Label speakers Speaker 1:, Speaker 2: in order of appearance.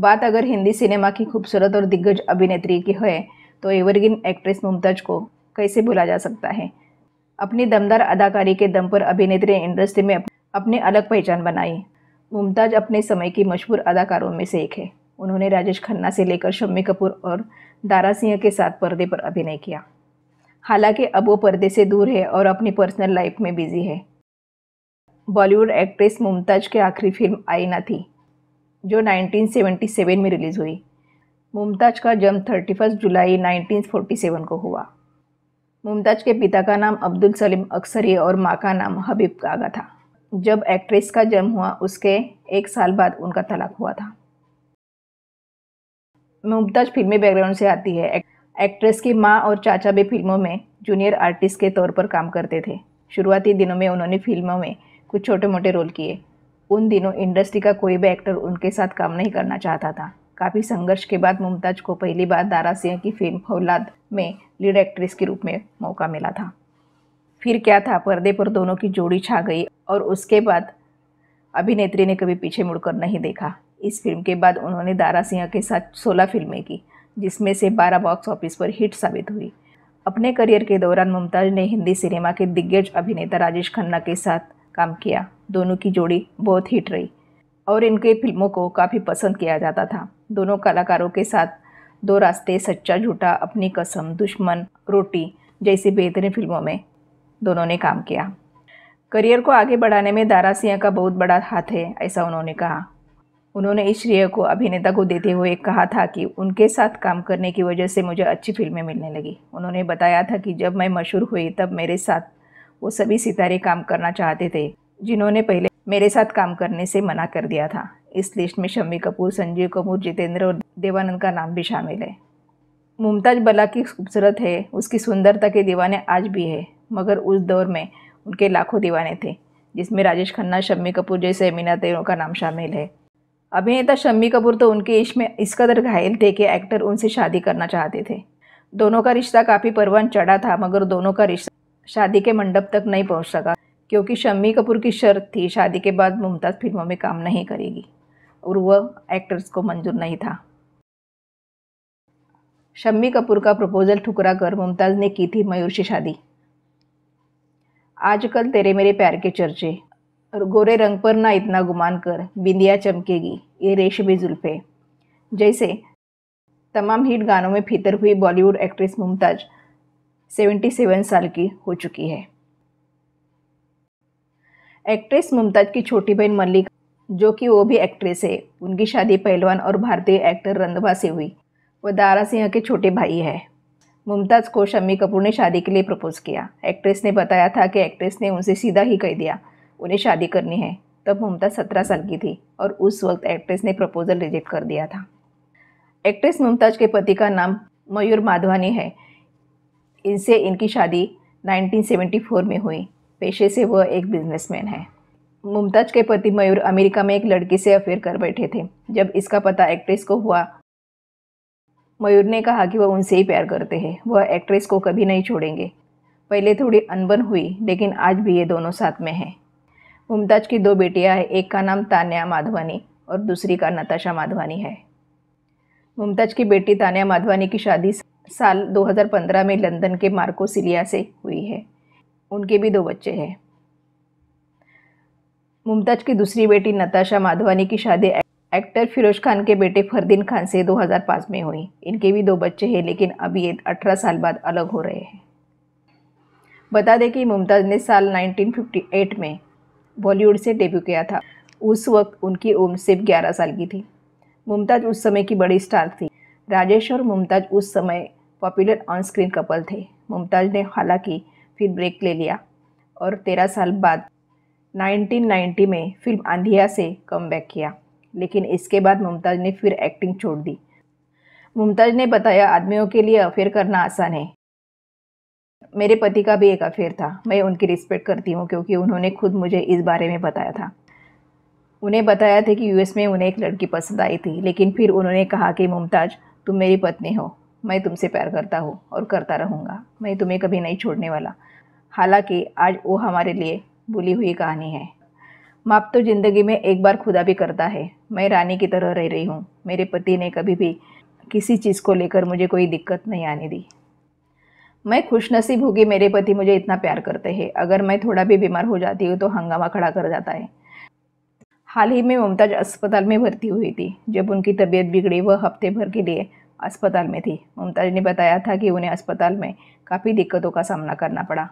Speaker 1: बात अगर हिंदी सिनेमा की खूबसूरत और दिग्गज अभिनेत्री की है तो एवरग्रीन एक्ट्रेस मुमताज को कैसे भुला जा सकता है अपनी दमदार अदाकारी के दम पर अभिनेत्री इंडस्ट्री में अपने अलग पहचान बनाई मुमताज अपने समय की मशहूर अदाकारों में से एक है उन्होंने राजेश खन्ना से लेकर शम्मी कपूर और दारा सिंह के साथ पर्दे पर अभिनय किया हालांकि अब वो पर्दे से दूर है और अपनी पर्सनल लाइफ में बिजी है बॉलीवुड एक्ट्रेस मुमताज की आखिरी फिल्म आईना थी जो 1977 में रिलीज़ हुई मुमताज़ का जन्म 31 जुलाई 1947 को हुआ मुमताज़ के पिता का नाम अब्दुल सलीम अक्सरी और माँ का नाम हबीब कागा था जब एक्ट्रेस का जन्म हुआ उसके एक साल बाद उनका तलाक हुआ था मुमताज़ फिल्मी बैकग्राउंड से आती है एक्ट्रेस की माँ और चाचा भी फिल्मों में जूनियर आर्टिस्ट के तौर पर काम करते थे शुरुआती दिनों में उन्होंने फिल्मों में कुछ छोटे मोटे रोल किए उन दिनों इंडस्ट्री का कोई भी एक्टर उनके साथ काम नहीं करना चाहता था काफ़ी संघर्ष के बाद मुमताज को पहली बार दारा सिंह की फिल्म फौलाद में लीड एक्ट्रेस के रूप में मौका मिला था फिर क्या था पर्दे पर दोनों की जोड़ी छा गई और उसके बाद अभिनेत्री ने कभी पीछे मुड़कर नहीं देखा इस फिल्म के बाद उन्होंने दारा सिंह के साथ सोलह फिल्में की जिसमें से बारह बॉक्स ऑफिस पर हिट साबित हुई अपने करियर के दौरान मुमताज ने हिंदी सिनेमा के दिग्गज अभिनेता राजेश खन्ना के साथ काम किया दोनों की जोड़ी बहुत हिट रही और इनके फिल्मों को काफ़ी पसंद किया जाता था दोनों कलाकारों के साथ दो रास्ते सच्चा झूठा अपनी कसम दुश्मन रोटी जैसी बेहतरीन फिल्मों में दोनों ने काम किया करियर को आगे बढ़ाने में दारा सिंह का बहुत बड़ा हाथ है ऐसा उन्होंने कहा उन्होंने इस श्रेय को अभिनेता को देते हुए कहा था कि उनके साथ काम करने की वजह से मुझे अच्छी फिल्में मिलने लगी उन्होंने बताया था कि जब मैं मशहूर हुई तब मेरे साथ वो सभी सितारे काम करना चाहते थे जिन्होंने पहले मेरे साथ काम करने से मना कर दिया था इस लिस्ट में शम्मी कपूर संजीव कपूर जितेंद्र और देवानंद का नाम भी शामिल है मुमताज बला की खूबसूरत है उसकी सुंदरता के दीवाने आज भी है मगर उस दौर में उनके लाखों दीवाने थे जिसमें राजेश खन्ना शम्मी कपूर जैसे अमीना तेरों का नाम शामिल है अभिनेता शम्मी कपूर तो उनके इश्क में इस कदर घायल थे कि एक्टर उनसे शादी करना चाहते थे दोनों का रिश्ता काफ़ी परवान चढ़ा था मगर दोनों का रिश्ता शादी के मंडप तक नहीं पहुंच सका क्योंकि शम्मी कपूर की शर्त थी शादी के बाद मुमताज़ फिल्मों में काम नहीं करेगी और वह एक्टर्स को मंजूर नहीं था शम्मी कपूर का प्रपोज़ल ठुकरा कर मुमताज़ ने की थी मयूर से शादी आजकल तेरे मेरे प्यार के चर्चे और गोरे रंग पर ना इतना गुमान कर बिंदिया चमकेगी ये रेशमी जुल्फ़े जैसे तमाम हिट गानों में फितर हुई बॉलीवुड एक्ट्रेस मुमताज 77 साल की हो चुकी है एक्ट्रेस मुमताज की छोटी बहन मल्लिक जो कि वो भी एक्ट्रेस है उनकी शादी पहलवान और भारतीय एक्टर रंधवा से हुई वह दारा सिंह के छोटे भाई है मुमताज़ को शम्मी कपूर ने शादी के लिए प्रपोज़ किया एक्ट्रेस ने बताया था कि एक्ट्रेस ने उनसे सीधा ही कह दिया उन्हें शादी करनी है तब मुमताज़ सत्रह साल की थी और उस वक्त एक्ट्रेस ने प्रपोज़ल रिजेक्ट कर दिया था एक्ट्रेस मुमताज़ के पति का नाम मयूर माधवानी है इनसे इनकी शादी 1974 में हुई पेशे से वह एक बिजनेसमैन है मुमताज के पति मयूर अमेरिका में एक लड़की से अफेयर कर बैठे थे जब इसका पता एक्ट्रेस को हुआ मयूर ने कहा कि वह उनसे ही प्यार करते हैं वह एक्ट्रेस को कभी नहीं छोड़ेंगे पहले थोड़ी अनबन हुई लेकिन आज भी ये दोनों साथ में हैं मुमताज की दो बेटियां हैं एक का नाम तान्या माधवानी और दूसरी का नताशा माधवानी है मुमताज की बेटी तान्या माधवानी की शादी साल 2015 में लंदन के मार्को सिलिया से हुई है उनके भी दो बच्चे हैं मुमताज की दूसरी बेटी नताशा माधवानी की शादी एक्टर फिरोज खान के बेटे फरदीन खान से 2005 में हुई इनके भी दो बच्चे हैं लेकिन अब ये 18 साल बाद अलग हो रहे हैं बता दें कि मुमताज़ ने साल 1958 में बॉलीवुड से डेब्यू किया था उस वक्त उनकी उम्र सिर्फ 11 साल की थी मुमताज़ उस समय की बड़ी स्टार थी राजेश और मुमताज उस समय पॉपुलर ऑन स्क्रीन कपल थे मुमताज ने हालांकि फिर ब्रेक ले लिया और तेरह साल बाद 1990 में फिल्म आंधिया से कम किया लेकिन इसके बाद मुमताज ने फिर एक्टिंग छोड़ दी मुमताज ने बताया आदमियों के लिए अफेयर करना आसान है मेरे पति का भी एक अफेयर था मैं उनकी रिस्पेक्ट करती हूँ क्योंकि उन्होंने खुद मुझे इस बारे में बताया था उन्हें बताया था कि यूएस में उन्हें एक लड़की पसंद आई थी लेकिन फिर उन्होंने कहा कि मुमताज तुम मेरी पत्नी हो मैं तुमसे प्यार करता हूँ और करता रहूँगा मैं तुम्हें कभी नहीं छोड़ने वाला हालांकि आज वो हमारे लिए बुली हुई कहानी है माप तो ज़िंदगी में एक बार खुदा भी करता है मैं रानी की तरह रह रही हूँ मेरे पति ने कभी भी किसी चीज़ को लेकर मुझे कोई दिक्कत नहीं आने दी मैं खुशनसीब होगी मेरे पति मुझे इतना प्यार करते हैं अगर मैं थोड़ा भी बीमार हो जाती हूँ तो हंगामा खड़ा कर जाता है हाल ही में मुमताज़ अस्पताल में भर्ती हुई थी जब उनकी तबीयत बिगड़ी वह हफ्ते भर के लिए अस्पताल में थी मुमताज़ ने बताया था कि उन्हें अस्पताल में काफ़ी दिक्कतों का सामना करना पड़ा